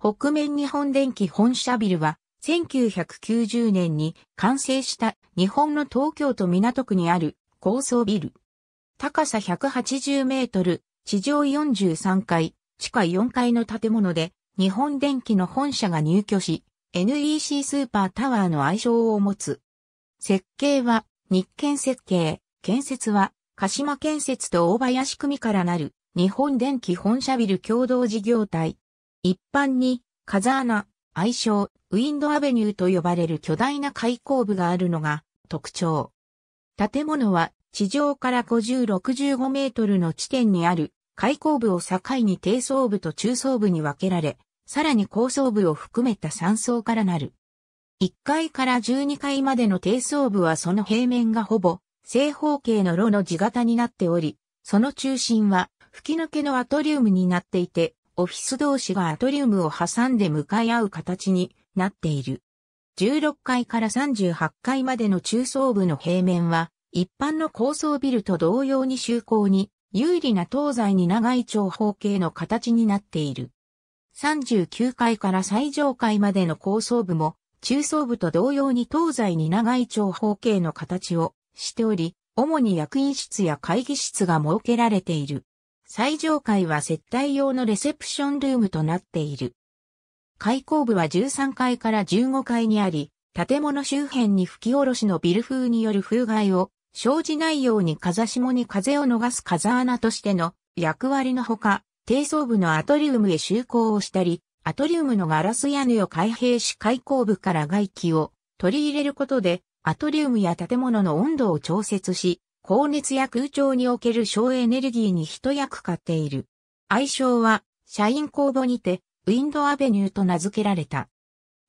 北面日本電気本社ビルは、1990年に完成した日本の東京都港区にある高層ビル。高さ180メートル、地上43階、地下4階の建物で、日本電気の本社が入居し、NEC スーパータワーの愛称を持つ。設計は、日建設計、建設は、鹿島建設と大林組からなる、日本電気本社ビル共同事業体。一般に、風穴、愛称、ウィンドアベニューと呼ばれる巨大な開口部があるのが特徴。建物は地上から50、65メートルの地点にある開口部を境に低層部と中層部に分けられ、さらに高層部を含めた3層からなる。1階から12階までの低層部はその平面がほぼ正方形の炉の地型になっており、その中心は吹き抜けのアトリウムになっていて、オフィス同士がアトリウムを挟んで向かい合う形になっている。16階から38階までの中層部の平面は、一般の高層ビルと同様に就航に、有利な東西に長い長方形の形になっている。39階から最上階までの高層部も、中層部と同様に東西に長い長方形の形をしており、主に役員室や会議室が設けられている。最上階は接待用のレセプションルームとなっている。開口部は13階から15階にあり、建物周辺に吹き下ろしのビル風による風害を生じないように風下に風を逃す風穴としての役割のほか、低層部のアトリウムへ就航をしたり、アトリウムのガラス屋根を開閉し開口部から外気を取り入れることで、アトリウムや建物の温度を調節し、高熱や空調における省エネルギーに一役買っている。愛称は、社員公募にて、ウィンドアベニューと名付けられた。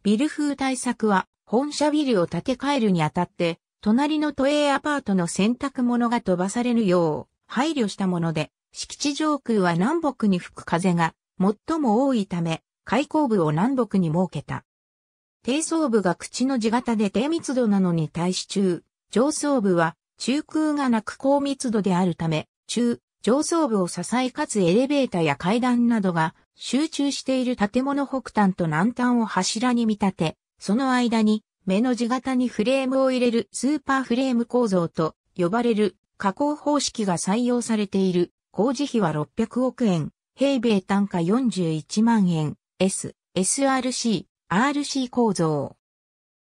ビル風対策は、本社ビルを建て替えるにあたって、隣の都営アパートの洗濯物が飛ばされるよう、配慮したもので、敷地上空は南北に吹く風が最も多いため、開口部を南北に設けた。低層部が口の地型で低密度なのに対し中、上層部は中空がなく高密度であるため、中、上層部を支えかつエレベーターや階段などが集中している建物北端と南端を柱に見立て、その間に目の字型にフレームを入れるスーパーフレーム構造と呼ばれる加工方式が採用されている工事費は600億円、平米単価41万円、S、SRC、RC 構造。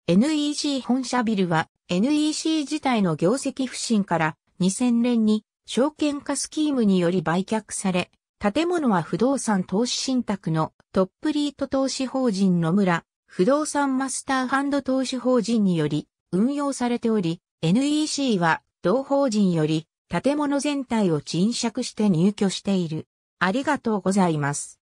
NEC 本社ビルは NEC 自体の業績不振から2000年に証券化スキームにより売却され、建物は不動産投資信託のトップリート投資法人野村、不動産マスターハンド投資法人により運用されており、NEC は同法人より建物全体を賃借して入居している。ありがとうございます。